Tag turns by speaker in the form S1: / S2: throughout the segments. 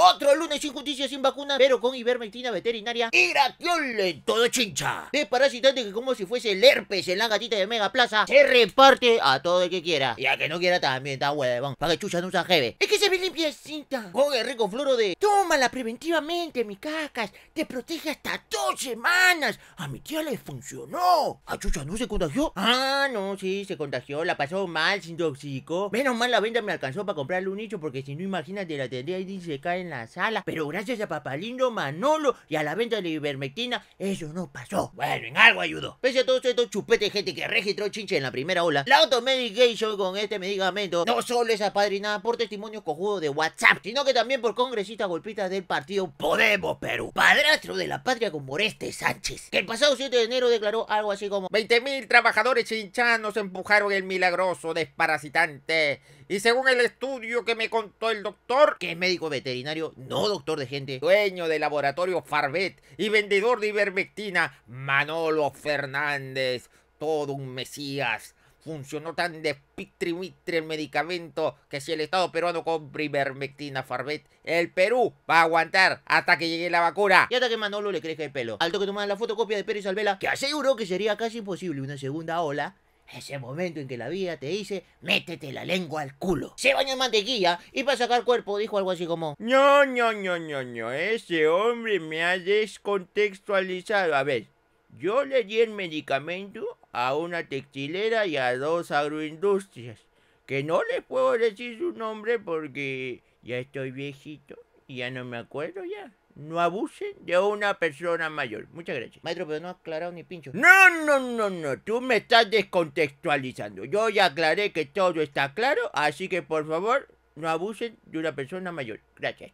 S1: Otro lunes sin justicia, sin vacuna, pero con ivermectina veterinaria y lento todo chincha. De parasitante que como si fuese el herpes en la gatita de Mega Plaza, se reparte a todo el que quiera. Y a que no quiera también, está huevón. Para que chucha no usa Es que limpia cinta limpiecita. Con el rico floro de... Tómala preventivamente, mi cacas. Te protege hasta dos semanas. A mi tía le funcionó. ¿A ah, Chucha no se contagió? Ah, no, sí, se contagió. La pasó mal, se intoxicó. Menos mal la venta me alcanzó para comprarle un nicho porque si no, imagínate, la tendría y se cae en la sala. Pero gracias a Papalindo, Manolo y a la venta de ivermectina, eso no pasó. Bueno, en algo ayudó. Pese a todos estos chupetes, gente que registró chinche en la primera ola, la automedication con este medicamento no solo es apadrinada por testimonio juego de WhatsApp, sino que también por congresistas golpitas del partido Podemos Perú, padrastro de la patria como Moreste Sánchez, que el pasado 7 de enero declaró algo así como 20.000 trabajadores chinchanos empujaron el milagroso desparasitante. Y según el estudio que me contó el doctor, que es médico veterinario, no doctor de gente, dueño del laboratorio Farvet y vendedor de ivermectina, Manolo Fernández, todo un mesías funcionó tan despitrimistre el medicamento que si el Estado peruano compra ivermectina Farvet, el Perú va a aguantar hasta que llegue la vacuna. Y hasta que Manolo le crezca el pelo. Alto que tomar la fotocopia de Pérez Alvela, que aseguró que sería casi imposible una segunda ola, ese momento en que la vida te dice, métete la lengua al culo. Se baña en mantequilla y para sacar cuerpo dijo algo así como, no, no, no, no, no, ese hombre me ha descontextualizado. A ver, yo le di el medicamento a una textilera y a dos agroindustrias, que no les puedo decir su nombre porque ya estoy viejito y ya no me acuerdo ya. No abusen de una persona mayor. Muchas gracias. Maestro, pero no ha aclarado ni pincho. No, no, no, no. Tú me estás descontextualizando. Yo ya aclaré que todo está claro, así que por favor, no abusen de una persona mayor.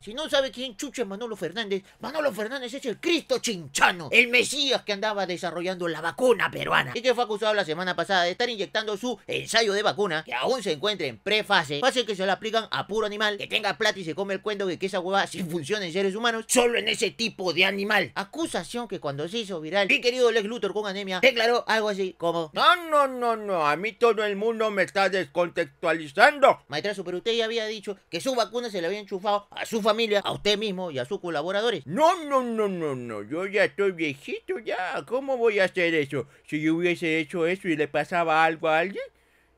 S1: Si no sabe quién chucha Manolo Fernández, Manolo Fernández es el Cristo chinchano, el Mesías que andaba desarrollando la vacuna peruana y que fue acusado la semana pasada de estar inyectando su ensayo de vacuna que aún se encuentra en prefase, fase que se la aplican a puro animal que tenga plata y se come el cuento de que esa hueva sí funciona en seres humanos, solo en ese tipo de animal. Acusación que cuando se hizo viral, mi querido Lex Luthor con anemia declaró algo así como: No, no, no, no, a mí todo el mundo me está descontextualizando. maestra pero usted ya había dicho que su vacuna se le había enchufado a su familia, a usted mismo y a sus colaboradores. No, no, no, no, no. Yo ya estoy viejito ya. ¿Cómo voy a hacer eso? Si yo hubiese hecho eso y le pasaba algo a alguien,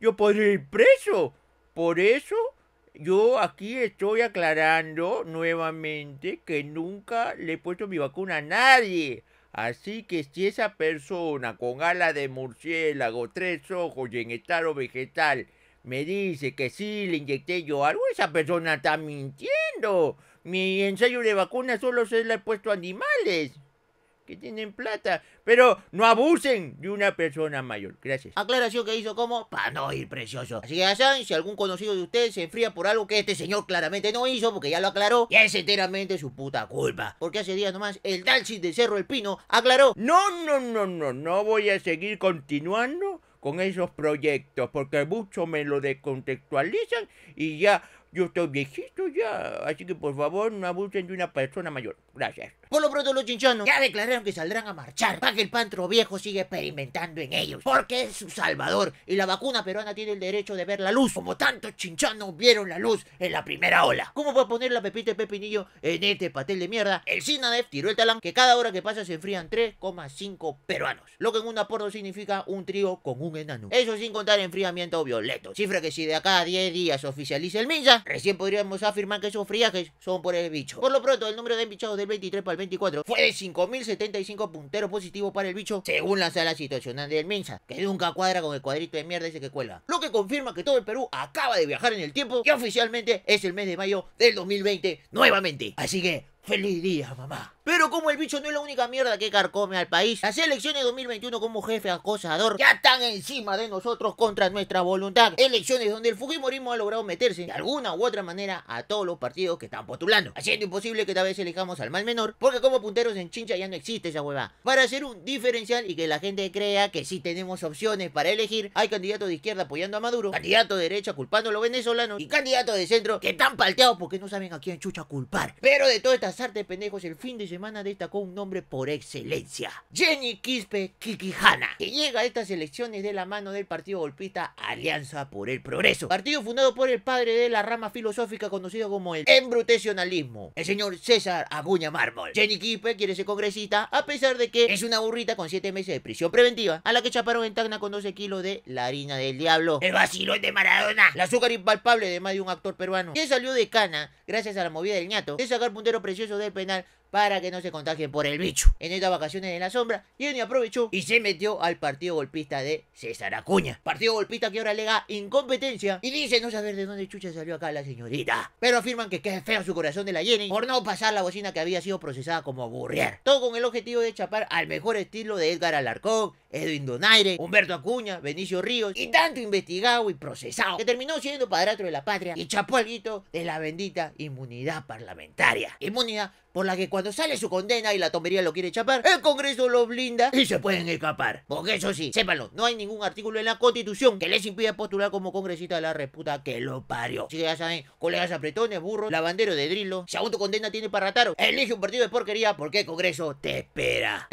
S1: yo podría ir preso. Por eso yo aquí estoy aclarando nuevamente que nunca le he puesto mi vacuna a nadie. Así que si esa persona con ala de murciélago, tres ojos y en estado vegetal me dice que sí le inyecté yo algo, esa persona está mintiendo. Mi ensayo de vacuna solo se le ha puesto a animales que tienen plata, pero no abusen de una persona mayor. Gracias. Aclaración que hizo como para no ir precioso. Así que ya saben, si algún conocido de ustedes se enfría por algo que este señor claramente no hizo, porque ya lo aclaró, ya es enteramente su puta culpa. Porque hace días nomás el Dalsis de Cerro El Pino aclaró. No, no, no, no, no voy a seguir continuando con esos proyectos, porque mucho me lo descontextualizan y ya yo estoy viejito ya, así que por favor no abusen de una persona mayor. Por lo pronto los chinchanos ya declararon que saldrán a marchar para que el pantro viejo siga experimentando en ellos. Porque es su salvador y la vacuna peruana tiene el derecho de ver la luz. Como tantos chinchanos vieron la luz en la primera ola. ¿Cómo a poner la pepita y pepinillo en este patel de mierda? El Sinadef tiró el talán que cada hora que pasa se enfrían 3,5 peruanos. Lo que en un aporto significa un trío con un enano. Eso sin contar enfriamiento violeto. Cifra que si de acá a 10 días oficializa el MINSA, recién podríamos afirmar que esos friajes son por el bicho. Por lo pronto, el número de envichados de. 23 para el 24 fue de 5.075 punteros positivos para el bicho, según la sala situacional del Minsa que nunca cuadra con el cuadrito de mierda ese que cuela Lo que confirma que todo el Perú acaba de viajar en el tiempo y oficialmente es el mes de mayo del 2020 nuevamente. Así que, feliz día, mamá. Pero como el bicho no es la única mierda que carcome al país, las elecciones de 2021 como jefe acosador ya están encima de nosotros contra nuestra voluntad. Elecciones donde el Fujimorismo ha logrado meterse de alguna u otra manera a todos los partidos que están postulando, haciendo imposible que tal vez elijamos al mal menor, porque como punteros en chincha ya no existe esa hueva. Para hacer un diferencial y que la gente crea que sí tenemos opciones para elegir, hay candidatos de izquierda apoyando a Maduro, Candidatos de derecha culpando a los venezolanos y candidatos de centro que están palteados porque no saben a quién chucha culpar. Pero de todas estas artes pendejos, el fin de semana semana destacó un nombre por excelencia, Jenny Quispe Kikihana, que llega a estas elecciones de la mano del partido golpista Alianza por el Progreso, partido fundado por el padre de la rama filosófica conocido como el embrutecionalismo, el señor César Aguña Mármol. Jenny Quispe quiere ser congresista a pesar de que es una burrita con 7 meses de prisión preventiva, a la que chaparon en Tacna con 12 kilos de la harina del diablo, el vacilón de Maradona, ...el azúcar impalpable de más de un actor peruano, que salió de cana gracias a la movida del ñato de sacar puntero precioso del penal para que no se contagien por el bicho. En estas vacaciones en la sombra, Jenny aprovechó y se metió al partido golpista de César Acuña. Partido golpista que ahora alega incompetencia y dice no saber de dónde chucha salió acá la señorita. Pero afirman que es feo su corazón de la Jenny por no pasar la bocina que había sido procesada como burrier. Todo con el objetivo de chapar al mejor estilo de Edgar Alarcón, Edwin Donaire, Humberto Acuña, Benicio Ríos y tanto investigado y procesado que terminó siendo padrastro de la patria y chapó de la bendita inmunidad parlamentaria. Inmunidad por la que cuando sale su condena y la tomería lo quiere chapar, el Congreso lo blinda y se pueden escapar. Porque eso sí, sépanlo, no hay ningún artículo en la Constitución que les impida postular como congresista de la reputa que lo parió. Si ya saben, colegas apretones, burros, lavanderos de drilo, si aún condena tiene para Rataro, elige un partido de porquería porque el Congreso te espera.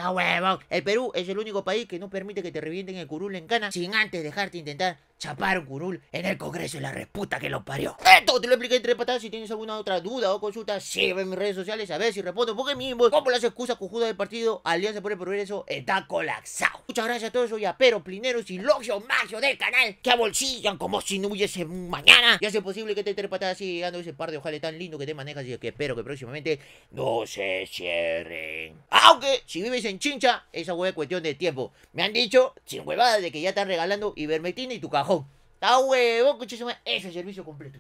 S1: el Perú es el único país que no permite que te revienten el curul en cana sin antes dejarte intentar chapar un curul en el Congreso y la reputa que lo parió. Esto te lo expliqué entre patadas. Si tienes alguna otra duda o consulta, sígueme en mis redes sociales a ver si respondo. Porque mismo, como las excusas cojudas del partido, Alianza por el Progreso está colapsado. Muchas gracias a todos Soy yaperos, plineros y logios magios del canal que abolsillan como si no hubiese mañana y hace posible que te este entre patadas Siga llegando ese par de ojales tan lindo que te manejas y que espero que próximamente no se cierren. Aunque si vives en Chincha, esa hueá es cuestión de tiempo. Me han dicho, sin huevadas, de que ya están regalando ibermetina y tu cajón. Está huevo, coche, ese servicio completo.